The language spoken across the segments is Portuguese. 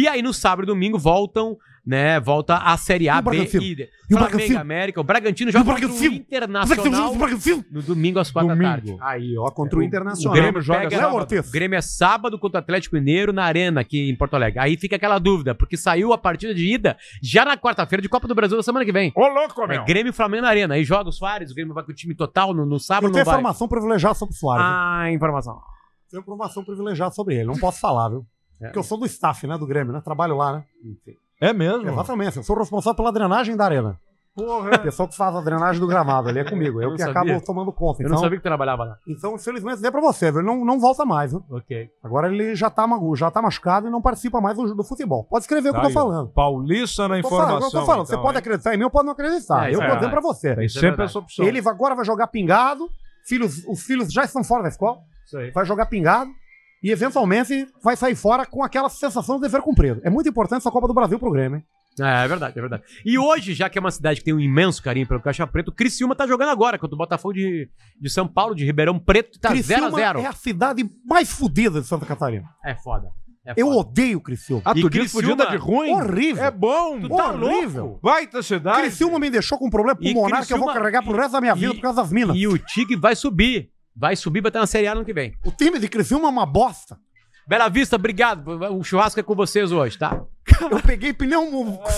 E aí no sábado e domingo voltam, né? Volta a Série A, B e, e América. O Bragantino joga o contra o é Internacional no domingo às quatro domingo. da tarde. Aí, ó, contra é, o, o Internacional. O Grêmio joga pega, sábado. O Grêmio é sábado contra o Atlético Mineiro na Arena aqui em Porto Alegre. Aí fica aquela dúvida, porque saiu a partida de ida já na quarta-feira de Copa do Brasil da semana que vem. Ô, louco, meu! É Grêmio e Flamengo na Arena. Aí joga os Soares, o Grêmio vai com o time total no, no sábado. Eu tenho informação privilegiada sobre o Soares. Ah, informação. Tenho informação privilegiada sobre ele. Não posso falar, viu? É. Porque eu sou do staff, né? Do Grêmio, né? Trabalho lá, né? É mesmo? Exatamente. Eu sou responsável pela drenagem da arena. Porra. O pessoal que faz a drenagem do gramado ali é comigo. Eu, eu que sabia. acabo tomando conta. Então, eu não então sabia que trabalhava lá. Então, infelizmente, é pra você, Ele não, não volta mais, viu? Ok. Agora ele já tá, já tá machucado e não participa mais do, do futebol. Pode escrever tá o que eu tô tá falando. Paulista na eu informação. Falando, eu tô falando. Então, você pode acreditar em mim ou pode não acreditar. É, eu é, vou dizendo pra você. Tem é sempre essa opção. Ele agora vai jogar pingado. Filhos, os filhos já estão fora da escola. Vai jogar pingado e eventualmente vai sair fora com aquela sensação de dever cumprido. É muito importante essa Copa do Brasil pro Grêmio, hein? É, é verdade, é verdade. E hoje, já que é uma cidade que tem um imenso carinho pelo Caixa Preto, o Criciúma tá jogando agora contra o Botafogo de, de São Paulo, de Ribeirão Preto, tá 0x0. é a cidade mais fodida de Santa Catarina. É foda. É eu odeio o Criciúma. Ah, tu e diz Criciúma, de ruim? Horrível. É bom. Tu tá horrível. Louco? Vai, tá cidade. Criciúma me deixou com um problema pulmonar Criciúma, que eu vou carregar pro resto da minha vida e, por causa das minas. E o Tigre vai subir. Vai subir pra estar na Série A no que vem. O time de Criciúma é uma bosta. Bela Vista, obrigado. O churrasco é com vocês hoje, tá? Eu peguei pneu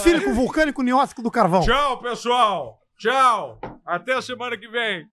sílico vulcânico niótico do carvão. Tchau, pessoal. Tchau. Até a semana que vem.